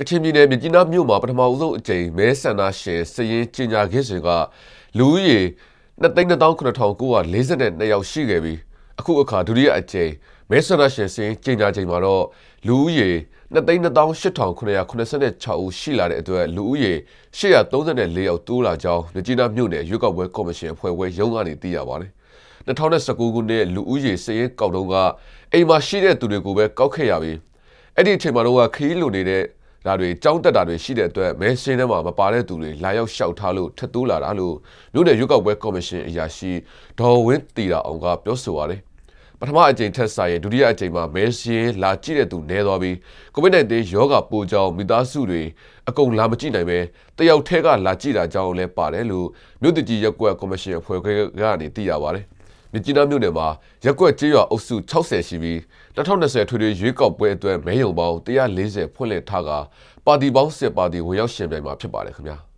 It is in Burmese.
ကချင်ပြည်နယ်မြကြီးနားမြို့မှာပထမဦးဆုံးအကြိမ်မဲဆန္ဒရှင်စည်ရင်ကျင်ညာခင်းစဉ်ကလူဦးရေ23,942ယောက်ရှိခဲ့ပြီးအခုအခါဒုတိယအကြိမ်မဲဆန္ဒရှင်စည်ရင်ကျင်ညာချိန်မှာတော့လူဦးရေ23,886ဦးရှိလာတဲ့အတွက်လူဦးရေ834ယောက်တိုးလာကြောင်းမြကြီးနားမြို့နယ်ရွေးကောက်ပွဲကော်မရှင်အဖွဲ့ဝဲရုံးကနေသိရပါတယ်2019ခုနှစ်လူဦးရေစည်ရင်ကောက်တုန်းကအိမ်မှာရှိတဲ့သူတွေကိုပဲကောက်ခဲ့ရပြီးအဲ့ဒီအချိန်မှာတော့ခရီးလိုနေတဲ့ဒါတွေကြောင်းတက်တာတွေရှိတဲ့အတွက်မဲရှင်းထဲမှာမပါတဲ့သူတွေလာရောက်ရှောက်ထားလို့ထပ်တိုးလာတာလို့မြို့နယ်ရွေးကောက်ပွဲကော်မရှင်အရာရှိဒေါ်ဝင်းတီတာအောင်ကပြောဆိုပါတယ်ပထမအကြိမ်ထက်စာရင်ဒုတိယအကြိမ်မှာမဲရှင်လာကြည့်တဲ့သူနည်းသွားပြီး COVID-19 ရောဂါပိုးကြောင့်မိသားစုတွေအကုန်လာမကြည့်နိုင်ပဲတယောက်တည်းကလာကြည့်တာကြောင့်လည်းပါတယ်လို့မြို့တကြီးရက်ကွက်ကော်မရှင်အဖွဲ့ကနေသိရပါတယ်။မြကြီးနားမြို့နယ်မှာရက်ကွက်ကြေးရွာအုပ်စု60ရှိပြီး2020ထွေထွေရွေးကောက်ပွဲအတွက်မဲယုံပေါင်း140ဖွင့်လှစ်ထားကပါတီပေါင်း10ပါတီဝင်ရောက်ရှင်ပြိုင်မှာဖြစ်ပါတယ်ခင်ဗျာ။